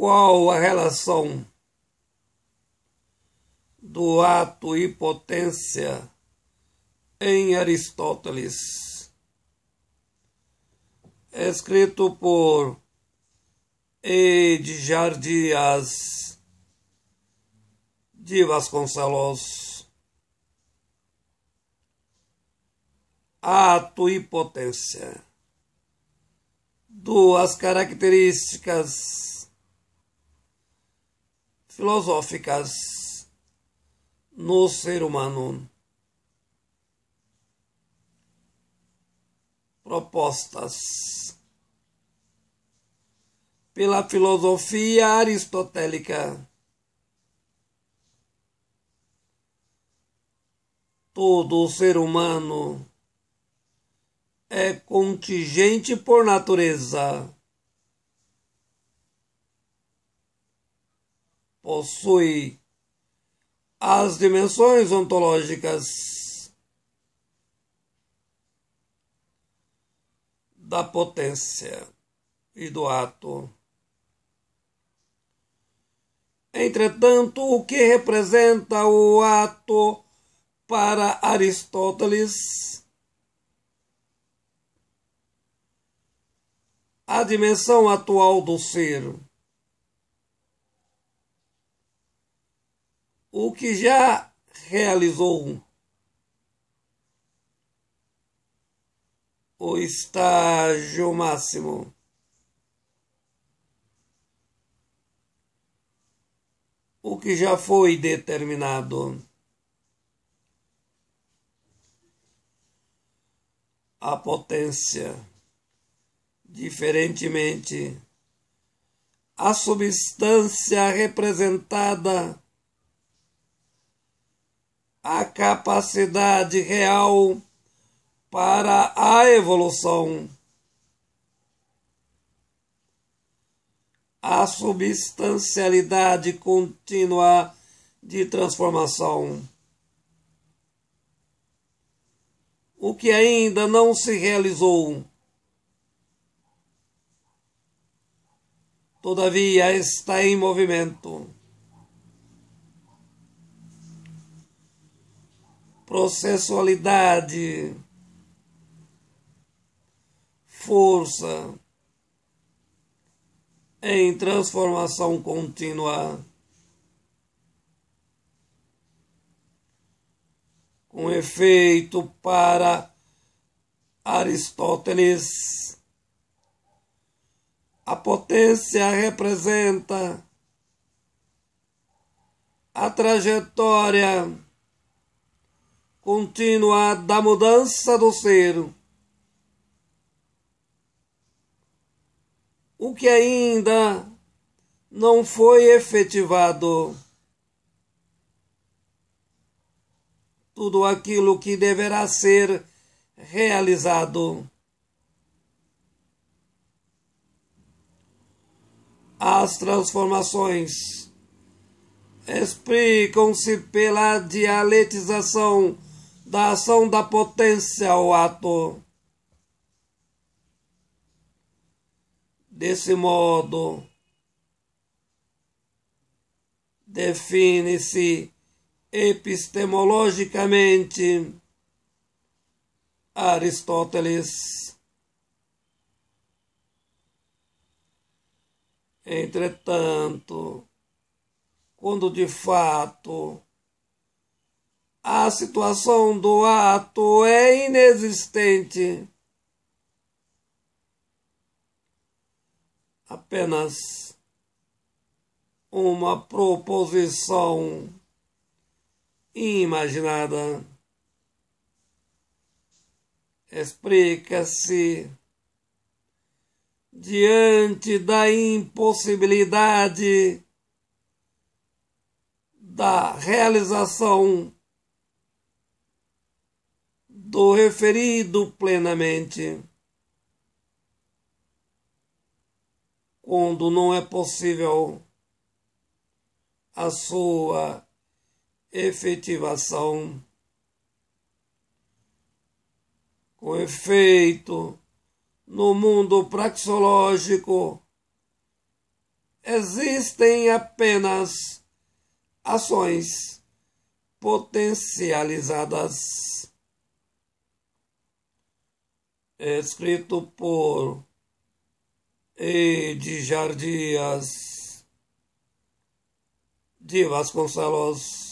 qual a relação do ato e potência em Aristóteles, escrito por Edjar Dias de Vasconcelos. Ato e potência. Duas características filosóficas no ser humano. Propostas pela filosofia aristotélica. Todo ser humano é contingente por natureza. possui as dimensões ontológicas da potência e do ato. Entretanto, o que representa o ato para Aristóteles? A dimensão atual do ser o que já realizou O estágio máximo. O que já foi determinado. A potência, diferentemente, a substância representada a capacidade real para a evolução. A substancialidade contínua de transformação. O que ainda não se realizou. Todavia está em movimento. processualidade, força em transformação contínua. Com efeito para Aristóteles, a potência representa a trajetória contínua da mudança do ser. O que ainda não foi efetivado. Tudo aquilo que deverá ser realizado. As transformações explicam-se pela dialetização da ação da potência ao ato. Desse modo, define-se epistemologicamente Aristóteles. Entretanto, quando de fato a situação do ato é inexistente. Apenas uma proposição imaginada explica-se diante da impossibilidade da realização do referido plenamente. Quando não é possível a sua efetivação. Com efeito, no mundo praxiológico, existem apenas ações potencializadas é escrito por e Jardias de Vasconcelos.